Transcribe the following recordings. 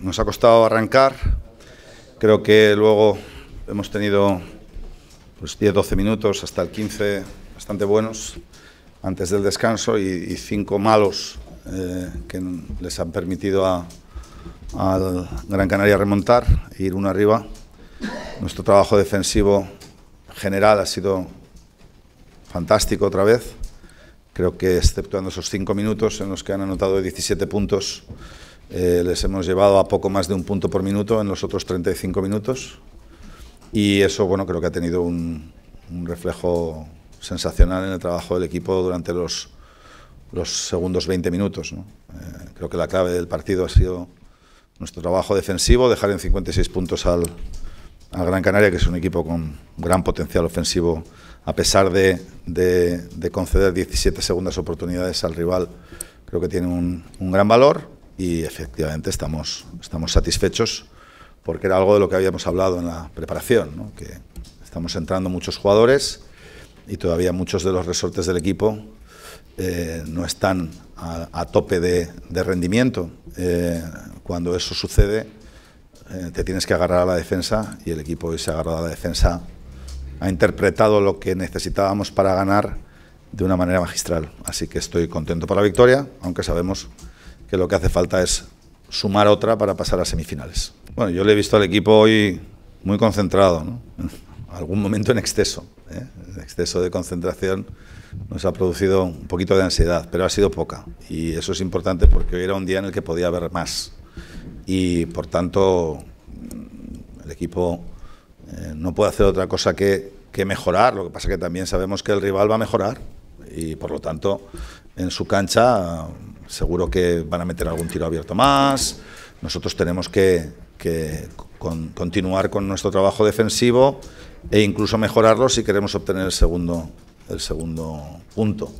nos ha costado arrancar. Creo que luego hemos tenido pues, 10-12 minutos hasta el 15 bastante buenos antes del descanso y, cinco malos eh, que les han permitido al Gran Canaria remontar e ir uno arriba. Nuestro trabajo defensivo general ha sido fantástico otra vez. Creo que exceptuando esos cinco minutos en los que han anotado 17 puntos, eh, les hemos llevado a poco más de un punto por minuto en los otros 35 minutos y eso bueno creo que ha tenido un, reflejo sensacional en el trabajo del equipo durante los, los segundos 20 minutos. Eh, creo que la clave del partido ha sido nuestro trabajo defensivo, dejar en 56 puntos al, Gran Canaria, que es un equipo con gran potencial ofensivo, a pesar de, conceder 17 segundas oportunidades al rival, creo que tiene un gran valor y efectivamente estamos, estamos satisfechos porque era algo de lo que habíamos hablado en la preparación, que estamos entrando muchos jugadores y todavía muchos de los resortes del equipo eh, no están a, tope de, rendimiento. Eh, cuando eso sucede, eh, te tienes que agarrar a la defensa y el equipo hoy se ha agarrado a la defensa, ha interpretado lo que necesitábamos para ganar de una manera magistral. Así que estoy contento por la victoria, aunque sabemos que lo que hace falta es sumar otra para pasar a semifinales. Bueno, yo le he visto al equipo hoy muy concentrado, ¿no? algún momento en exceso. El ¿eh? exceso de concentración nos ha producido un poquito de ansiedad, pero ha sido poca. Y eso es importante porque hoy era un día en el que podía haber más. Y por tanto, el equipo eh, no puede hacer otra cosa que, que mejorar. Lo que pasa es que también sabemos que el rival va a mejorar. Y por lo tanto, en su cancha seguro que van a meter algún tiro abierto más. Nosotros tenemos que, continuar con nuestro trabajo defensivo e incluso mejorarlo si queremos obtener el segundo, el segundo punto.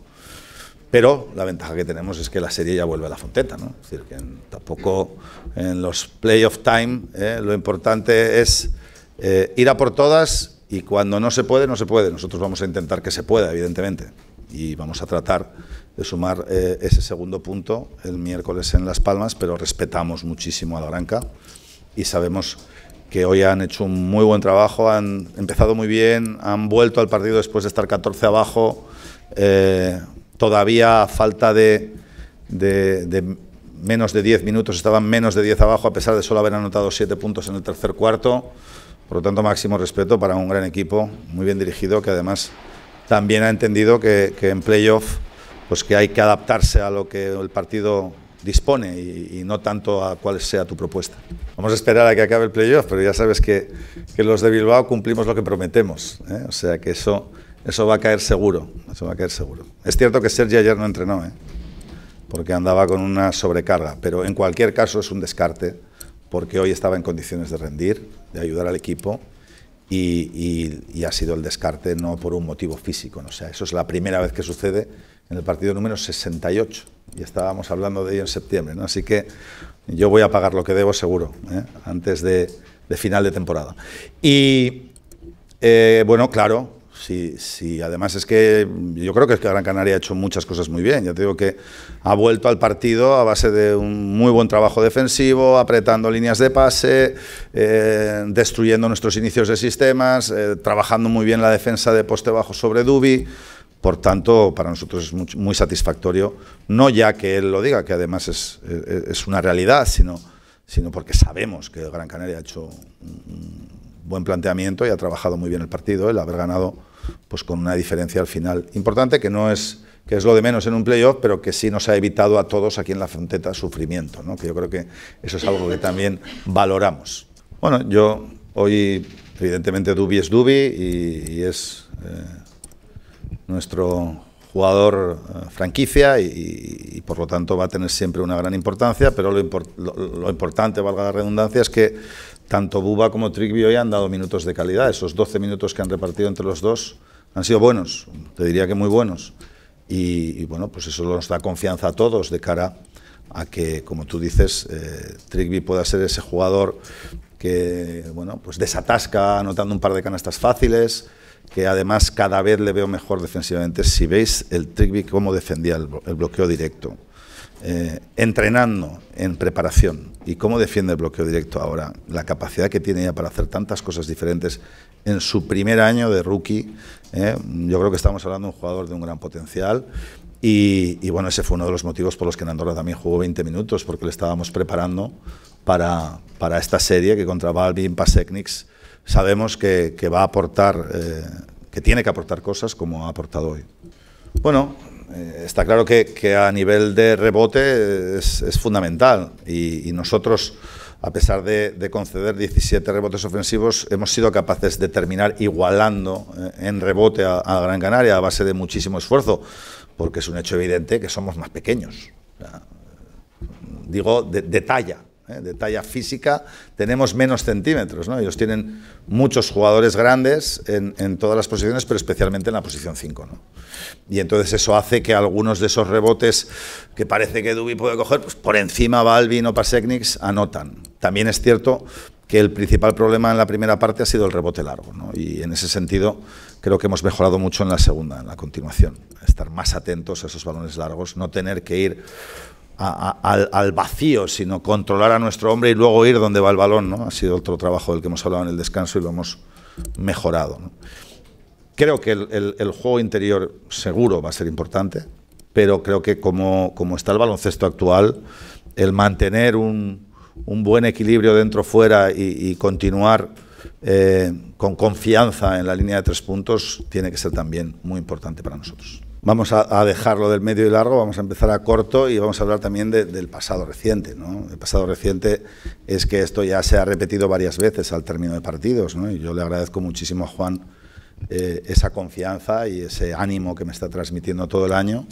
Pero la ventaja que tenemos es que la serie ya vuelve a la fonteta, ¿no? Es decir, que tampoco en los playoff time ¿eh? lo importante es eh, ir a por todas y cuando no se puede, no se puede. Nosotros vamos a intentar que se pueda, evidentemente, y vamos a tratar de sumar eh, ese segundo punto el miércoles en Las Palmas, pero respetamos muchísimo a la Granca y sabemos que hoy han hecho un muy buen trabajo, han empezado muy bien, han vuelto al partido después de estar 14 abajo, eh, todavía a falta de, de, menos de 10 minutos, estaban menos de 10 abajo a pesar de solo haber anotado 7 puntos en el tercer cuarto, por lo tanto máximo respeto para un gran equipo, muy bien dirigido, que además también ha entendido que, que en playoff pues que hay que adaptarse a lo que el partido dispone y, no tanto a cuál sea tu propuesta. Vamos a esperar a que acabe el playoff, pero ya sabes que, que los de Bilbao cumplimos lo que prometemos, ¿eh? o sea que eso, eso va a caer seguro, eso va a caer seguro. Es cierto que Sergi ayer no entrenó, ¿eh? porque andaba con una sobrecarga, pero en cualquier caso es un descarte, porque hoy estaba en condiciones de rendir, de ayudar al equipo y, ha sido el descarte no por un motivo físico. ¿no? O sea, eso es la primera vez que sucede en el partido número 68 y estábamos hablando de ello en septiembre. Así que yo voy a pagar lo que debo seguro, ¿eh? antes de, final de temporada. Y eh, bueno, claro, Sí, además es que yo creo que Gran Canaria ha hecho muchas cosas muy bien. Yo te digo que ha vuelto al partido a base de un muy buen trabajo defensivo, apretando líneas de pase, eh, destruyendo nuestros inicios de sistemas, trabajando muy bien la defensa de poste bajo sobre Dubi. Por tanto, para nosotros es muy, satisfactorio, no ya que él lo diga, que además eh, es, una realidad, sino, sino porque sabemos que el Gran Canaria ha hecho un buen planteamiento y ha trabajado muy bien el partido, el haber ganado pues con una diferencia al final importante que no es que es lo de menos en un playoff, pero que sí nos ha evitado a todos aquí en la fronteta sufrimiento, que yo creo que eso es algo que también valoramos. Bueno, yo hoy, evidentemente, Dubi es Dubi y, es eh, nuestro jugador eh, franquicia y, por lo tanto va a tener siempre una gran importancia, pero lo, importante, valga la redundancia, es que tanto Buba como Trigby hoy han dado minutos de calidad. Esos 12 minutos que han repartido entre los dos han sido buenos, te diría que muy buenos. Y, bueno, pues eso nos da confianza a todos de cara a que, como tú dices, eh, Trigby pueda ser ese jugador que bueno, pues desatasca anotando un par de canastas fáciles, que además cada vez le veo mejor defensivamente. Si veis el Trigby cómo defendía el, bloqueo directo, eh, entrenando en preparación y cómo defiende el bloqueo directo ahora, la capacidad que tiene ya para hacer tantas cosas diferentes en su primer año de rookie, eh, yo creo que estamos hablando de un jugador de un gran potencial y, bueno, ese fue uno de los motivos por los que en Andorra también jugó 20 minutos, porque le estábamos preparando para, para esta serie que contra en Pasecnics sabemos que, va a aportar, eh, que tiene que aportar cosas como ha aportado hoy. Bueno, eh, está claro que, a nivel de rebote es, fundamental y, nosotros, a pesar de, conceder 17 rebotes ofensivos, hemos sido capaces de terminar igualando eh, en rebote a, Gran Canaria a base de muchísimo esfuerzo, porque es un hecho evidente que somos más pequeños. digo, de, de talla, ¿eh? de talla física tenemos menos centímetros. ¿no? Ellos tienen muchos jugadores grandes en, todas las posiciones, pero especialmente en la posición 5. ¿no? Y entonces eso hace que algunos de esos rebotes que parece que Dubi puede coger, pues por encima Balvin o Pasecnics anotan. También es cierto que el principal problema en la primera parte ha sido el rebote largo. Y en ese sentido creo que hemos mejorado mucho en la segunda, en la continuación. Estar más atentos a esos balones largos, no tener que ir al, vacío, sino controlar a nuestro hombre y luego ir donde va el balón. ¿no? Ha sido otro trabajo del que hemos hablado en el descanso y lo hemos mejorado. Creo que el, juego interior seguro va a ser importante, pero creo que como, está el baloncesto actual, el mantener un, un buen equilibrio dentro-fuera y, continuar eh, con confianza en la línea de tres puntos tiene que ser también muy importante para nosotros vamos a, dejarlo del medio y largo, vamos a empezar a corto y vamos a hablar también del pasado reciente. El pasado reciente es que esto ya se ha repetido varias veces al término de partidos y yo le agradezco muchísimo a Juan eh, esa confianza y ese ánimo que me está transmitiendo todo el año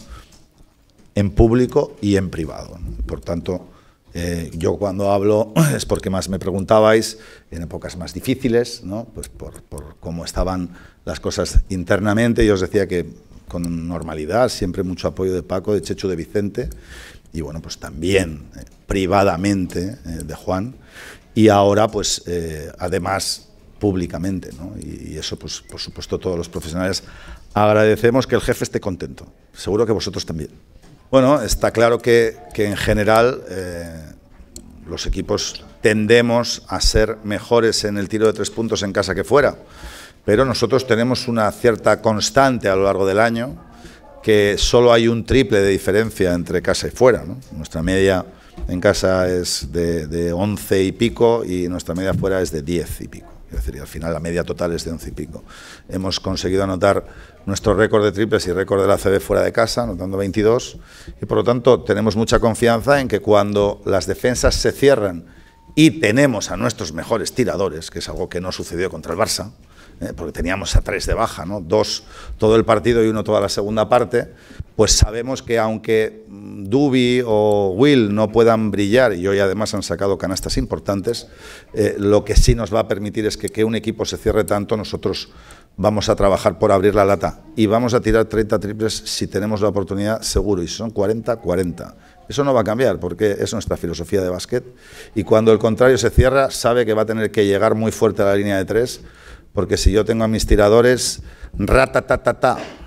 en público y en privado. Por tanto, eh, yo cuando hablo es porque más me preguntabais en épocas más difíciles, ¿no? pues por, cómo estaban las cosas internamente. y os decía que con normalidad, siempre mucho apoyo de Paco, de Checho, de Vicente y bueno, pues también eh, privadamente eh, de Juan y ahora pues eh, además públicamente, ¿no? Y, eso pues por supuesto todos los profesionales agradecemos que el jefe esté contento, seguro que vosotros también. Bueno, está claro que, que en general los equipos tendemos a ser mejores en el tiro de tres puntos en casa que fuera pero nosotros tenemos una cierta constante a lo largo del año que solo hay un triple de diferencia entre casa y fuera. Nuestra media en casa es de, de, 11 y pico y nuestra media fuera es de 10 y pico. Es decir, al final la media total es de 11 y pico. Hemos conseguido anotar nuestro récord de triples y récord de la CB fuera de casa, anotando 22, y por lo tanto tenemos mucha confianza en que cuando las defensas se cierran y tenemos a nuestros mejores tiradores, que es algo que no sucedió contra el Barça, eh, porque teníamos a tres de baja, ¿no? dos todo el partido y uno toda la segunda parte, pues sabemos que aunque mm, Duby o Will no puedan brillar, y hoy además han sacado canastas importantes, eh, lo que sí nos va a permitir es que, que un equipo se cierre tanto, nosotros vamos a trabajar por abrir la lata y vamos a tirar 30 triples si tenemos la oportunidad, seguro, y si son 40, 40. Eso no va a cambiar porque es nuestra filosofía de básquet y cuando el contrario se cierra sabe que va a tener que llegar muy fuerte a la línea de tres porque si yo tengo a mis tiradores, rata,